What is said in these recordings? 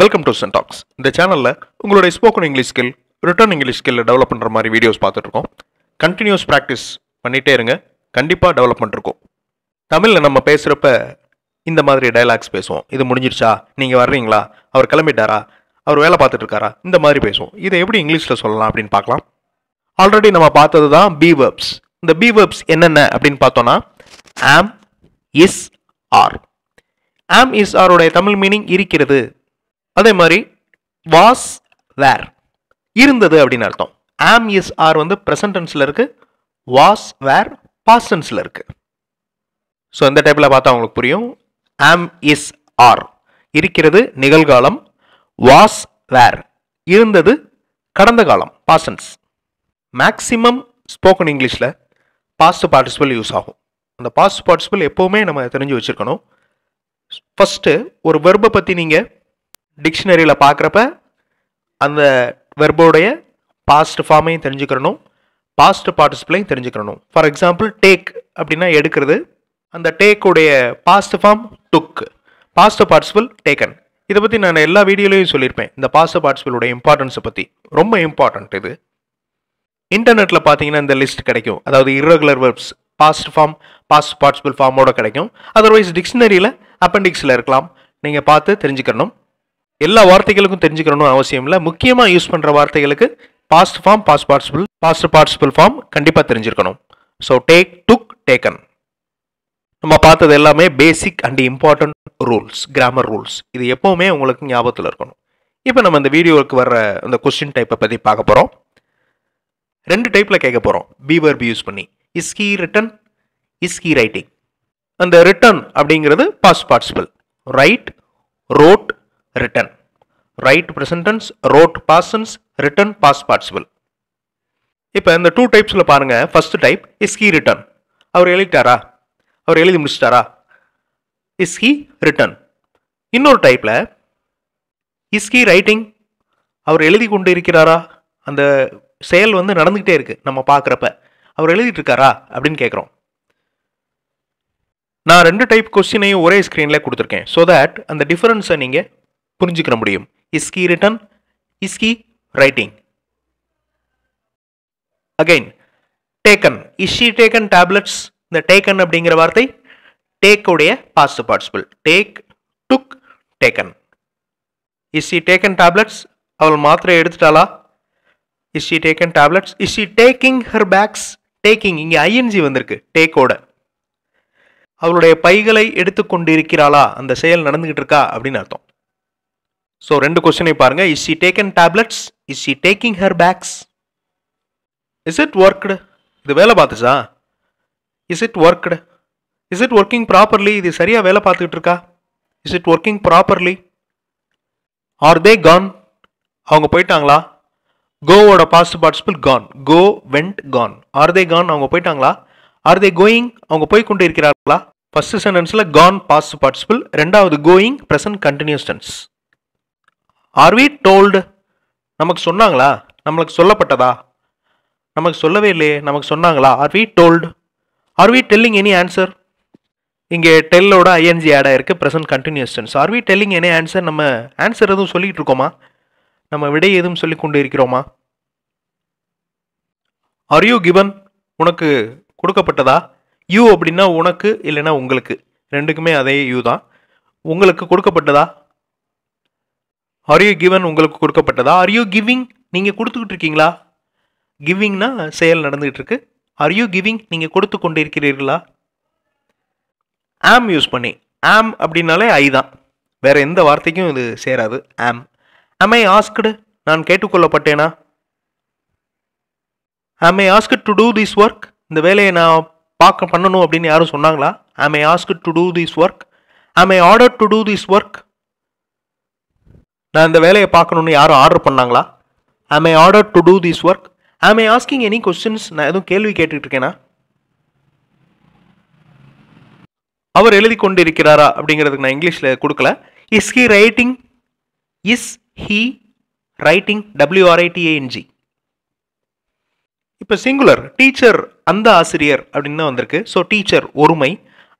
Welcome to சென்டாக்ஸ் இந்த சேனலில் உங்களுடைய spoken English skill written English skill develop பண்ணுற மாதிரி வீடியோஸ் பார்த்துட்ருக்கோம் கண்டினியூஸ் ப்ராக்டிஸ் பண்ணிகிட்டே இருங்க கண்டிப்பாக டெவலப் பண்ணிருக்கோம் தமிழில் நம்ம பேசுகிறப்ப இந்த மாதிரி டைலாக்ஸ் பேசுவோம் இது முடிஞ்சிருச்சா நீங்கள் வர்றீங்களா அவர் கிளம்பிட்டாரா அவர் வேலை பார்த்துட்டு இருக்காரா இந்த மாதிரி பேசுவோம் இதை எப்படி இங்கிலீஷில் சொல்லலாம் அப்படின்னு பார்க்கலாம் ஆல்ரெடி நம்ம பார்த்தது தான் பி வேர்ப்ஸ் இந்த பி வேர்ப்ஸ் என்னென்ன அப்படின்னு பார்த்தோன்னா am is are am is ஆருடைய தமிழ் மீனிங் இருக்கிறது அதே மாதிரி வாஸ் வேர் இருந்தது அப்படின்னு அர்த்தம் ஆம் இஸ் ஆர் வந்து ப்ரெசன்டென்ஸில் இருக்குது வாஸ் வேர் பாஸ்டன்ஸில் இருக்குது ஸோ இந்த டைப்பில் பார்த்தா அவங்களுக்கு புரியும் ஆம் இஸ் ஆர் இருக்கிறது நிகழ்காலம் வாஸ் வேர் இருந்தது கடந்த காலம் பாஸ்டன்ஸ் மேக்ஸிமம் ஸ்போக்கன் இங்கிலீஷில் பாஸ்ட் பார்ட்டிசிபிள் யூஸ் ஆகும் அந்த பாஸ்ட் பார்ட்டிசிபிள் எப்போவுமே நம்ம தெரிஞ்சு வச்சுருக்கணும் ஃபஸ்ட்டு ஒரு வெர்பை பற்றி நீங்கள் டிக்ஷனரியில் பார்க்குறப்ப அந்த வெர்போடைய பாஸ்ட் ஃபார்மையும் தெரிஞ்சுக்கிறணும் பாஸ்ட் பார்ட்டிசிபிளையும் தெரிஞ்சுக்கிறணும் ஃபார் எக்ஸாம்பிள் டேக் அப்படின்னா எடுக்கிறது அந்த டேக்குடைய past form took past participle taken இதை பற்றி நான் எல்லா வீடியோலையும் சொல்லியிருப்பேன் இந்த பாஸ்ட் பார்ட்டிசிபிளோட இம்பார்ட்டன்ஸை பற்றி ரொம்ப இம்பார்ட்டண்ட் இது இன்டர்நெட்டில் பார்த்தீங்கன்னா இந்த லிஸ்ட் கிடைக்கும் அதாவது irregular verbs past form past participle ஃபார்மோட கிடைக்கும் அதர்வைஸ் டிக்ஷனரியில் அப்பண்டிக்ஸில் இருக்கலாம் நீங்கள் பார்த்து தெரிஞ்சுக்கணும் எல்லா வார்த்தைகளுக்கும் தெரிஞ்சுக்கணும்னு அவசியம் இல்லை முக்கியமாக யூஸ் பண்ணுற வார்த்தைகளுக்கு past form past participle past participle form கண்டிப்பாக தெரிஞ்சிருக்கணும் ஸோ டேக் டுக் டேக்கன் நம்ம பார்த்தது எல்லாமே basic and important rules grammar rules இது எப்போவுமே உங்களுக்கு ஞாபகத்தில் இருக்கணும் இப்போ நம்ம இந்த வீடியோவுக்கு வர்ற இந்த கொஸ்டின் டைப்பை பற்றி பார்க்க போகிறோம் ரெண்டு டைப்பில் கேட்க போகிறோம் பீவர் பி யூஸ் பண்ணி இஸ்கி ரிட்டன் இஸ்கி ரைட்டிங் அந்த ரிட்டன் அப்படிங்கிறது past participle write wrote written. Right present tense, wrote past tense, written past participle. இப்போ இந்த டூ டைப்ஸில் பாருங்கள் first type is he written அவர் எழுதிட்டாரா அவர் எழுதி முடிச்சிட்டாரா இஸ் ஹி ரிட்டன் இன்னொரு டைப்பில் இஸ் ஹி ரைட்டிங் அவர் எழுதி கொண்டு இருக்கிறாரா அந்த செயல் வந்து நடந்துக்கிட்டே இருக்குது நம்ம பார்க்குறப்ப அவர் எழுதிட்டு இருக்காரா அப்படின்னு கேட்குறோம் நான் ரெண்டு டைப் கொஸ்டினையும் ஒரே ஸ்க்ரீனில் கொடுத்துருக்கேன் ஸோ தட் அந்த டிஃப்ரென்ஸை நீங்கள் புரிஞ்சுக்கிற முடியும் is he written is he writing again taken is she taken tablets இந்த டேக்கன் அப்படிங்கிற வார்த்தை உடைய past participle take took taken is she taken tablets அவள் மாத்திரை எடுத்துட்டாளா is she taken tablets is she taking her bags taking இங்கே ஐஎன்ஜி வந்திருக்கு டேக்கோட அவளுடைய பைகளை எடுத்துக்கொண்டிருக்கிறாளா அந்த செயல் நடந்துகிட்டு இருக்கா அப்படின்னு அர்த்தம் ஸோ ரெண்டு கொஸ்டினை பாருங்க is she taken tablets is she taking her bags is it worked இது வேலை பார்த்துச்சா is it worked is it working properly இது சரியாக வேலை பார்த்துக்கிட்டு இருக்கா is it working properly are they gone அவங்க போயிட்டாங்களா கோவோட past participle gone go went gone are they gone அவங்க போயிட்டாங்களா ஆர் தே கோயிங் அவங்க போய் கொண்டு இருக்கிறார்களா ஃபர்ஸ்ட் சென்டென்ஸில் கான் பாஸ்ட் பார்ட்டிசிபிள் ரெண்டாவது going present continuous tense are we told நமக்கு சொன்னாங்களா நம்மளுக்கு சொல்லப்பட்டதா நமக்கு சொல்லவே இல்லையே நமக்கு சொன்னாங்களா are we told are we telling any answer இங்கே டெல்லோட ஐஎன்ஜி ஆடாக இருக்குது present continuous tense are we telling any answer நம்ம ஆன்சர் எதுவும் சொல்லிகிட்டு இருக்கோமா நம்ம விடை எதுவும் சொல்லி கொண்டு இருக்கிறோமா ஆர் யூ கிவன் உனக்கு கொடுக்கப்பட்டதா யூ அப்படின்னா உனக்கு இல்லைன்னா உங்களுக்கு ரெண்டுக்குமே அதே யூ தான் உங்களுக்கு கொடுக்கப்பட்டதா ஆர் யூ கிவன் உங்களுக்கு கொடுக்கப்பட்டதா ஆர் யூ கிவிங் நீங்கள் கொடுத்துக்கிட்டு இருக்கீங்களா கிவிங்னா செயல் நடந்துகிட்டு இருக்கு ஆர் யூ கிவிங் நீங்கள் கொடுத்து கொண்டு இருக்கிறீர்களா ஆம் யூஸ் பண்ணி ஆம் அப்படின்னாலே ஐ தான் வேற எந்த வார்த்தைக்கும் இது சேராது ஆம் ஆம் ஐ ஆஸ்கடு நான் கேட்டுக்கொள்ளப்பட்டேனா am I ask to do this work இந்த வேலையை நான் பார்க்க பண்ணணும் அப்படின்னு யாரும் சொன்னாங்களா am I ask to do this work am I order to do this work நான் இந்த வேலையை பார்க்கணுன்னு யாரும் ஆர்டர் பண்ணாங்களா I order to do this work I'm I asking any questions நான் எதுவும் கேள்வி கேட்டுக்கிட்டு இருக்கேனா அவர் எழுதி கொண்டு இருக்கிறாரா அப்படிங்கிறதுக்கு நான் இங்கிலீஷில் கொடுக்கல is he writing is he writing டபிள்யூஆர்ஐடிஏஎன்ஜி இப்போ சிங்குலர் டீச்சர் அந்த ஆசிரியர் அப்படின்னு தான் வந்திருக்கு ஸோ டீச்சர் ஒருமை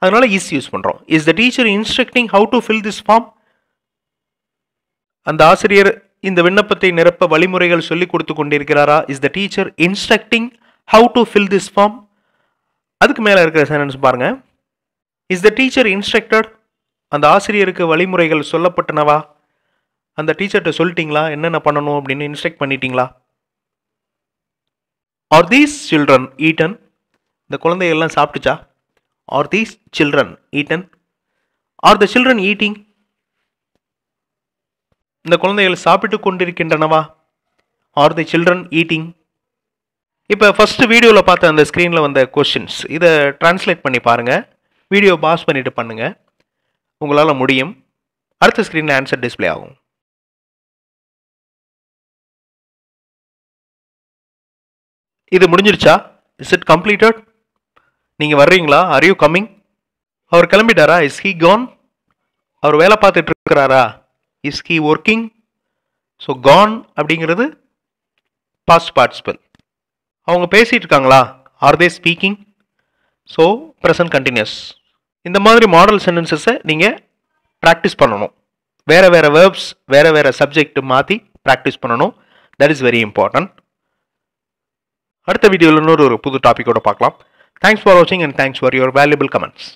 அதனால் இஸ் யூஸ் பண்ணுறோம் is the teacher instructing how to fill this form அந்த ஆசிரியர் இந்த விண்ணப்பத்தை நிரப்ப வழிமுறைகள் சொல்லிக் கொடுத்து கொண்டிருக்கிறாரா is the teacher instructing how to fill this form அதுக்கு மேலே இருக்கிற சென்டென்ஸ் பாருங்கள் இஸ் த டீச்சர் இன்ஸ்ட்ரக்டட் அந்த ஆசிரியருக்கு வழிமுறைகள் சொல்லப்பட்டனவா அந்த டீச்சர்கிட்ட சொல்லிட்டீங்களா என்னென்ன பண்ணணும் அப்படின்னு இன்ஸ்ட்ரக்ட் பண்ணிட்டீங்களா ஆர் தீஸ் சில்ட்ரன் ஈட்டன் இந்த குழந்தைகள்லாம் சாப்பிட்டுச்சா are these children eaten are the children eating இந்த குழந்தைகள் சாப்பிட்டு கொண்டிருக்கின்றனவா ஆர் தி சில்ட்ரன் ஈட்டிங் இப்போ ஃபஸ்ட்டு வீடியோவில் பார்த்த அந்த ஸ்க்ரீனில் வந்த கொஷின்ஸ் இதை ட்ரான்ஸ்லேட் பண்ணி பாருங்கள் வீடியோ பாஸ் பண்ணிவிட்டு பண்ணுங்கள் உங்களால் முடியும் அடுத்த ஸ்க்ரீனில் ஆன்சர் டிஸ்பிளே ஆகும் இது முடிஞ்சிருச்சா இஸ் இட் கம்ப்ளீட்டட் நீங்கள் வர்றீங்களா ஆர் யூ கம்மிங் அவர் கிளம்பிட்டாரா இஸ் ஹீ கோன் அவர் வேலை பார்த்துட்டு இருக்கிறாரா is he working so gone அப்படிங்கிறது பாஸ்ட் பார்ட்டிசிபல் அவங்க பேசிகிட்டு இருக்காங்களா are they speaking so present continuous இந்த மாதிரி மாடல் சென்டென்சஸை நீங்கள் ப்ராக்டிஸ் பண்ணணும் வேறு வேறு வேர்ப்ஸ் வேறு வேறு சப்ஜெக்ட் மாற்றி ப்ராக்டிஸ் பண்ணணும் தட் இஸ் வெரி இம்பார்ட்டன்ட் அடுத்த வீடியோவில் இன்னொரு ஒரு புது டாப்பிக்கோட பார்க்கலாம் தேங்க்ஸ் ஃபார் வாட்சிங் and thanks for your valuable comments